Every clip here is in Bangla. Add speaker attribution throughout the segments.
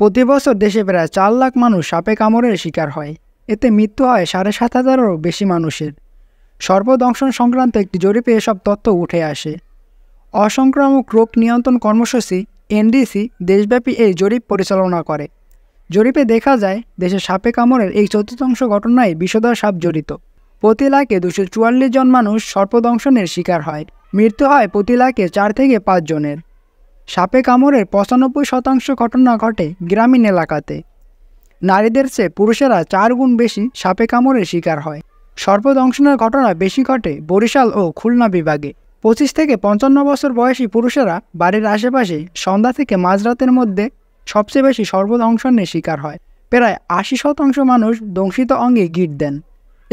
Speaker 1: প্রতি বছর দেশে প্রায় চার লাখ মানুষ সাপে কামড়ের শিকার হয় এতে মৃত্যু হয় সাড়ে সাত হাজারেরও বেশি মানুষের সর্বদংশন সংক্রান্ত একটি জরিপে এসব তথ্য উঠে আসে অসংক্রামক রোগ নিয়ন্ত্রণ কর্মসূচি এনডিসি দেশব্যাপী এই জরিপ পরিচালনা করে জরিপে দেখা যায় দেশে সাপে কামড়ের এই চতুর্থাংশ ঘটনায় বিষধর সাপ জড়িত প্রতি লাখে দুশো চুয়াল্লিশ জন মানুষ সর্পদংশনের শিকার হয় মৃত্যু হয় প্রতি লাখে চার থেকে পাঁচ জনের সাপে কামড়ের পঁচানব্বই শতাংশ ঘটনা ঘটে গ্রামীণ এলাকাতে নারীদের চেয়ে পুরুষেরা চার গুণ বেশি সাপে কামড়ের শিকার হয় সর্বদংশনের ঘটনা বেশি ঘটে বরিশাল ও খুলনা বিভাগে পঁচিশ থেকে পঞ্চান্ন বছর বয়সী পুরুষেরা বাড়ির আশেপাশে সন্ধ্যা থেকে মাঝরাতের মধ্যে সবচেয়ে বেশি সর্বদংশনের শিকার হয় প্রায় আশি শতাংশ মানুষ দংশিত অঙ্গে গিট দেন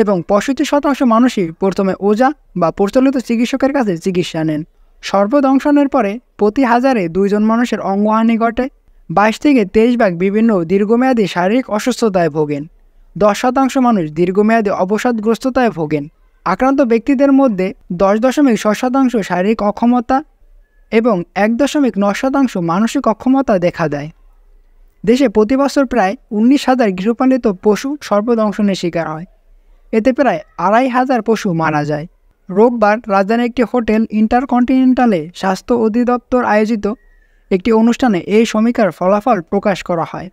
Speaker 1: এবং পঁয়ষট্টি শতাংশ মানুষই প্রথমে ওজা বা প্রচলিত চিকিৎসকের কাছে চিকিৎসা নেন সর্বদংশনের পরে প্রতি হাজারে দুইজন মানুষের অঙ্গহানি ঘটে বাইশ থেকে তেইশ ভাগ বিভিন্ন দীর্ঘমেয়াদী শারীরিক অসুস্থতায় ভোগেন দশ শতাংশ মানুষ দীর্ঘমেয়াদী অবসাদগ্রস্ততায় ভোগেন আক্রান্ত ব্যক্তিদের মধ্যে দশ দশমিক ছ শতাংশ শারীরিক অক্ষমতা এবং এক দশমিক নয় শতাংশ মানসিক অক্ষমতা দেখা দেয় দেশে প্রতি বছর প্রায় উনিশ হাজার গৃহপালিত পশু সর্বদংশনের শিকার হয় এতে প্রায় আড়াই হাজার পশু মারা যায় রোববার রাজধানীর একটি হোটেল ইন্টারকন্টিনেন্টালে স্বাস্থ্য অধিদপ্তর আয়োজিত একটি অনুষ্ঠানে এই সমীক্ষার ফলাফল প্রকাশ করা হয়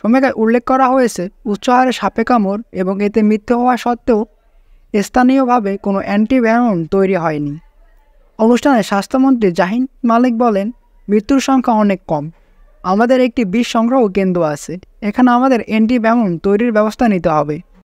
Speaker 1: সমীক্ষায় উল্লেখ করা হয়েছে উচ্চহারে সাপে কামড় এবং এতে মৃত্যু হওয়া সত্ত্বেও স্থানীয়ভাবে কোনো অ্যান্টিবায়োন তৈরি হয়নি অনুষ্ঠানে স্বাস্থ্যমন্ত্রী জাহিন মালিক বলেন মৃত্যুর সংখ্যা অনেক কম আমাদের একটি বিষ সংগ্রহ কেন্দ্র আছে এখানে আমাদের অ্যান্টিবায়োন তৈরির ব্যবস্থা নিতে হবে